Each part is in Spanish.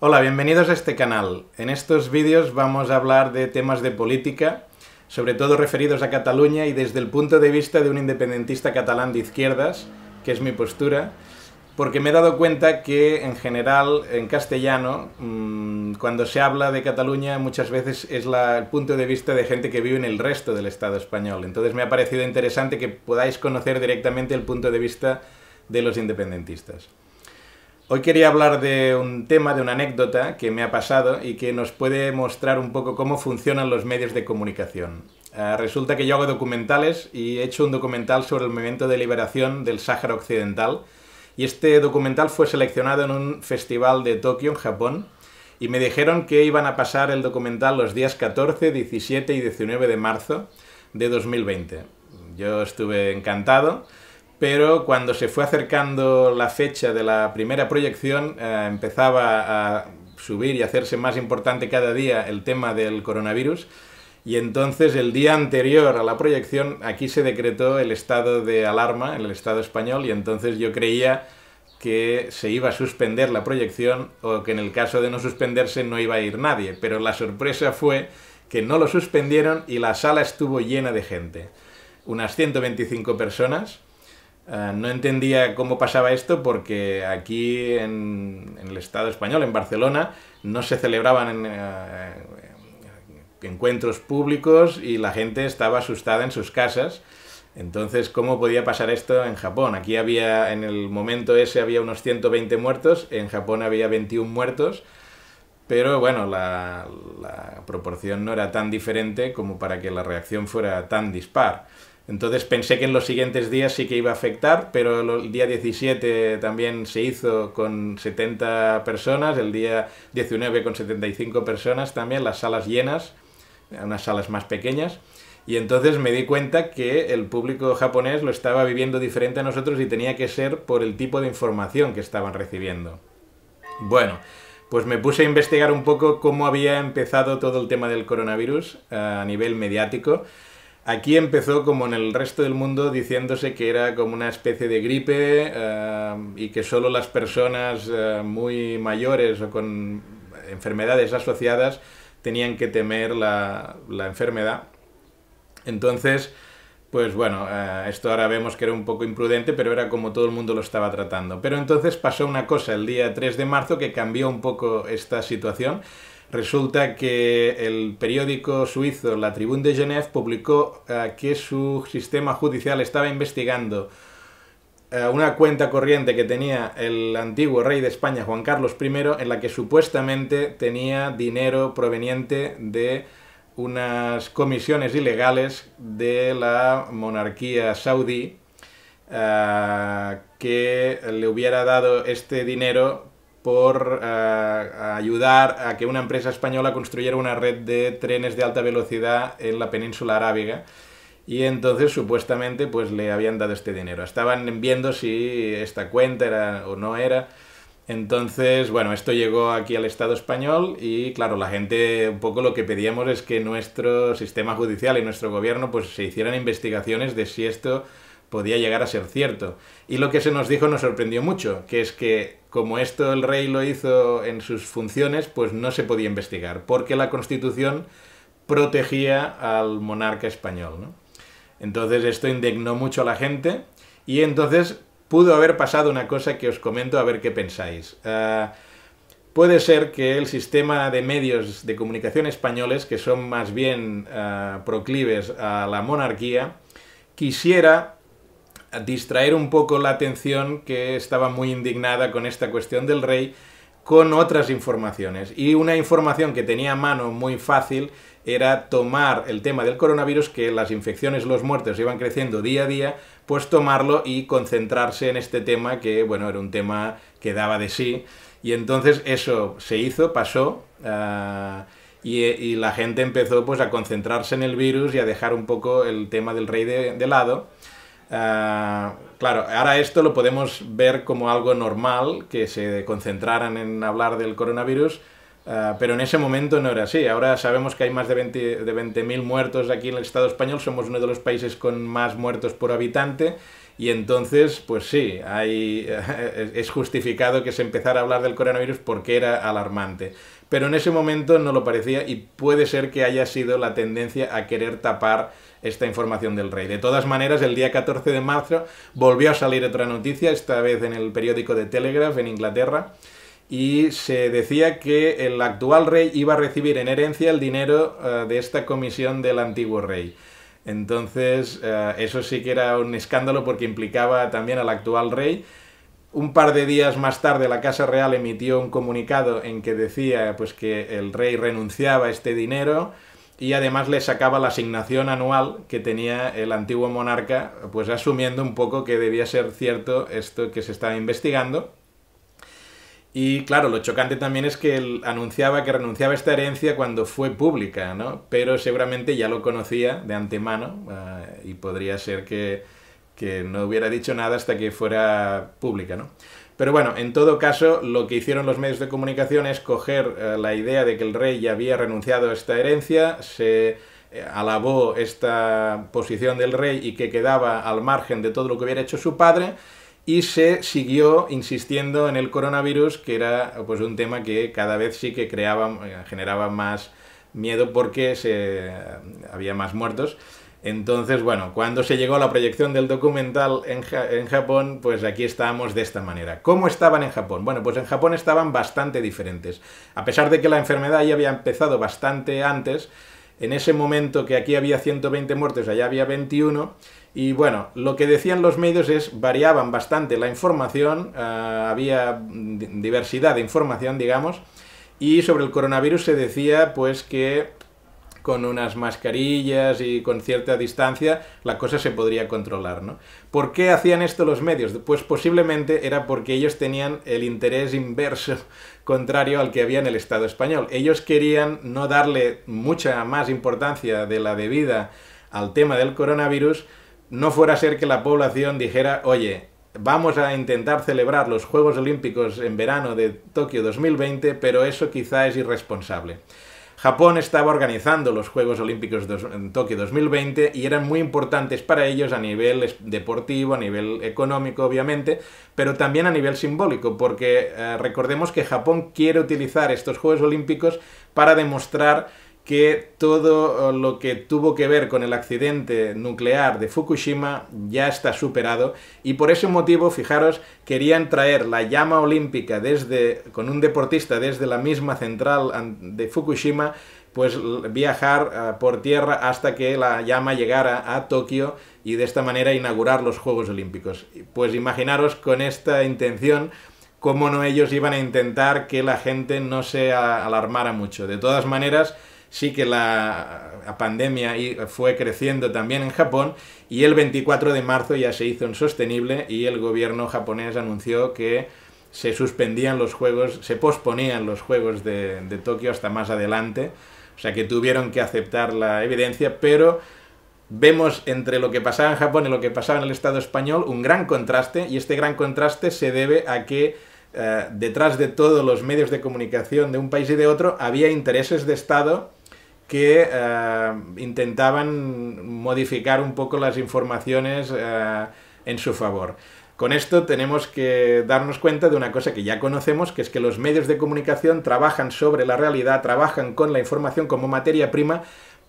Hola, bienvenidos a este canal. En estos vídeos vamos a hablar de temas de política, sobre todo referidos a Cataluña y desde el punto de vista de un independentista catalán de izquierdas, que es mi postura, porque me he dado cuenta que en general, en castellano, mm, cuando se habla de Cataluña muchas veces es el punto de vista de gente que vive en el resto del Estado español. Entonces me ha parecido interesante que podáis conocer directamente el punto de vista de los independentistas. Hoy quería hablar de un tema, de una anécdota que me ha pasado y que nos puede mostrar un poco cómo funcionan los medios de comunicación. Ah, resulta que yo hago documentales y he hecho un documental sobre el movimiento de liberación del Sáhara Occidental. Y este documental fue seleccionado en un festival de Tokio, en Japón. Y me dijeron que iban a pasar el documental los días 14, 17 y 19 de marzo de 2020. Yo estuve encantado pero cuando se fue acercando la fecha de la primera proyección eh, empezaba a subir y hacerse más importante cada día el tema del coronavirus y entonces el día anterior a la proyección aquí se decretó el estado de alarma en el estado español y entonces yo creía que se iba a suspender la proyección o que en el caso de no suspenderse no iba a ir nadie, pero la sorpresa fue que no lo suspendieron y la sala estuvo llena de gente. Unas 125 personas, Ah, no entendía cómo pasaba esto porque aquí en, el Estado español, en Barcelona, no se celebraban eh, encuentros públicos y la gente estaba asustada en sus casas. Entonces, ¿cómo podía pasar esto en Japón? Aquí había, en el momento ese había unos 120 muertos, en Japón había 21 muertos, pero bueno, la proporción no era tan diferente como para que la reacción fuera tan dispar. Entonces pensé que en los siguientes días sí que iba a afectar, pero el día 17 también se hizo con 70 personas, el día 19 con 75 personas también, las salas llenas, unas salas más pequeñas. Y entonces me di cuenta que el público japonés lo estaba viviendo diferente a nosotros y tenía que ser por el tipo de información que estaban recibiendo. Bueno, pues me puse a investigar un poco cómo había empezado todo el tema del coronavirus eh, a nivel mediático. Aquí empezó como en el resto del mundo diciéndose que era como una especie de gripe eh, y que solo las personas eh, muy mayores o con enfermedades asociadas tenían que temer la, enfermedad. Entonces, pues bueno, eh, esto ahora vemos que era un poco imprudente, pero era como todo el mundo lo estaba tratando. Pero entonces pasó una cosa el día 3 de marzo que cambió un poco esta situación Resulta que el periódico suizo La Tribune de Genève publicó eh, que su sistema judicial estaba investigando eh, una cuenta corriente que tenía el antiguo rey de España, Juan Carlos I, en la que supuestamente tenía dinero proveniente de unas comisiones ilegales de la monarquía saudí eh, que le hubiera dado este dinero por eh, ayudar a que una empresa española construyera una red de trenes de alta velocidad en la península arábiga. Y entonces supuestamente pues le habían dado este dinero. Estaban viendo si esta cuenta era o no era. Entonces, bueno, esto llegó aquí al Estado español y claro, la gente un poco lo que pedíamos es que nuestro sistema judicial y nuestro gobierno pues se hicieran investigaciones de si esto podía llegar a ser cierto. Y lo que se nos dijo nos sorprendió mucho, que es que como esto el rey lo hizo en sus funciones, pues no se podía investigar, porque la Constitución protegía al monarca español. Entonces esto indignó mucho a la gente y entonces pudo haber pasado una cosa que os comento a ver qué pensáis. Ah, puede ser que el sistema de medios de comunicación españoles, que son más bien ah, proclives a la monarquía, quisiera distraer un poco la atención que estaba muy indignada con esta cuestión del rey con otras informaciones. Y una información que tenía a mano muy fácil era tomar el tema del coronavirus, que las infecciones, los muertos iban creciendo día a día, pues tomarlo y concentrarse en este tema, que bueno, era un tema que daba de sí. Y entonces eso se hizo, pasó, ah, y, la gente empezó pues a concentrarse en el virus y a dejar un poco el tema del rey de, de lado. Ah, claro, ahora esto lo podemos ver como algo normal, que se concentraran en hablar del coronavirus, ah, pero en ese momento no era así. Ahora sabemos que hay más de 20.000 de muertos aquí en el Estado español, somos uno de los países con más muertos por habitante y entonces, pues sí, hay, eh, es justificado que se empezara a hablar del coronavirus porque era alarmante. Pero en ese momento no lo parecía y puede ser que haya sido la tendencia a querer tapar esta información del rey. De todas maneras, el día 14 de marzo volvió a salir otra noticia, esta vez en el periódico de Telegraph en Inglaterra, y se decía que el actual rey iba a recibir en herencia el dinero eh, de esta comisión del antiguo rey. Entonces, eh, eso sí que era un escándalo porque implicaba también al actual rey. Un par de días más tarde la Casa Real emitió un comunicado en que decía pues, que el rey renunciaba a este dinero y además le sacaba la asignación anual que tenía el antiguo monarca, pues asumiendo un poco que debía ser cierto esto que se estaba investigando y claro, lo chocante también es que él anunciaba que renunciaba a esta herencia cuando fue pública, ¿no? Pero seguramente ya lo conocía de antemano ah, y podría ser que, no hubiera dicho nada hasta que fuera pública, ¿no? Pero bueno, en todo caso, lo que hicieron los medios de comunicación es coger eh, la idea de que el rey ya había renunciado a esta herencia, se eh, alabó esta posición del rey y que quedaba al margen de todo lo que hubiera hecho su padre, y se siguió insistiendo en el coronavirus, que era pues un tema que cada vez sí que creaba, eh, generaba más miedo porque se, eh, había más muertos. Entonces, bueno, cuando se llegó a la proyección del documental en, en Japón, pues aquí estábamos de esta manera. ¿Cómo estaban en Japón? Bueno, pues en Japón estaban bastante diferentes. A pesar de que la enfermedad ya había empezado bastante antes, en ese momento que aquí había 120 muertes, allá había 21, y bueno, lo que decían los medios es variaban bastante la información, eh, había diversidad de información, digamos, y sobre el coronavirus se decía pues que con unas mascarillas y con cierta distancia la cosa se podría controlar, ¿no? ¿Por qué hacían esto los medios? Pues posiblemente era porque ellos tenían el interés inverso contrario al que había en el Estado español. Ellos querían no darle mucha más importancia de la debida al tema del coronavirus, no fuera a ser que la población dijera, oye, vamos a intentar celebrar los Juegos Olímpicos en verano de Tokio 2020, pero eso quizá es irresponsable. Japón estaba organizando los Juegos Olímpicos en Tokio 2020 y eran muy importantes para ellos a nivel deportivo, a nivel económico obviamente, pero también a nivel simbólico, porque eh, recordemos que Japón quiere utilizar estos Juegos Olímpicos para demostrar que todo lo que tuvo que ver con el accidente nuclear de Fukushima ya está superado y por ese motivo, fijaros, querían traer la llama olímpica desde con un deportista desde la misma central de Fukushima, pues viajar ah, por tierra hasta que la llama llegara a Tokio y de esta manera inaugurar los Juegos Olímpicos. Pues imaginaros con esta intención cómo no ellos iban a intentar que la gente no se alarmara mucho. De todas maneras, sí que la pandemia fue creciendo también en Japón y el 24 de marzo ya se hizo insostenible y el gobierno japonés anunció que se suspendían los juegos, se posponían los juegos de, Tokio hasta más adelante, o sea que tuvieron que aceptar la evidencia, pero vemos entre lo que pasaba en Japón y lo que pasaba en el Estado español un gran contraste y este gran contraste se debe a que eh, detrás de todos los medios de comunicación de un país y de otro había intereses de Estado que eh, intentaban modificar un poco las informaciones eh, en su favor. Con esto tenemos que darnos cuenta de una cosa que ya conocemos, que es que los medios de comunicación trabajan sobre la realidad, trabajan con la información como materia prima,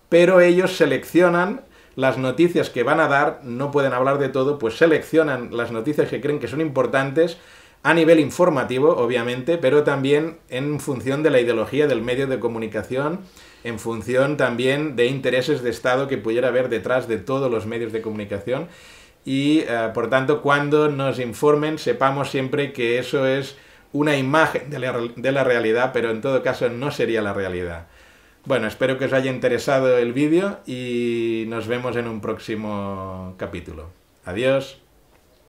pero ellos seleccionan las noticias que van a dar, no pueden hablar de todo, pues seleccionan las noticias que creen que son importantes a nivel informativo, obviamente, pero también en función de la ideología del medio de comunicación, en función también de intereses de Estado que pudiera haber detrás de todos los medios de comunicación. Y eh, por tanto, cuando nos informen, sepamos siempre que eso es una imagen de la realidad, pero en todo caso no sería la realidad. Bueno, espero que os haya interesado el vídeo y nos vemos en un próximo capítulo. Adiós.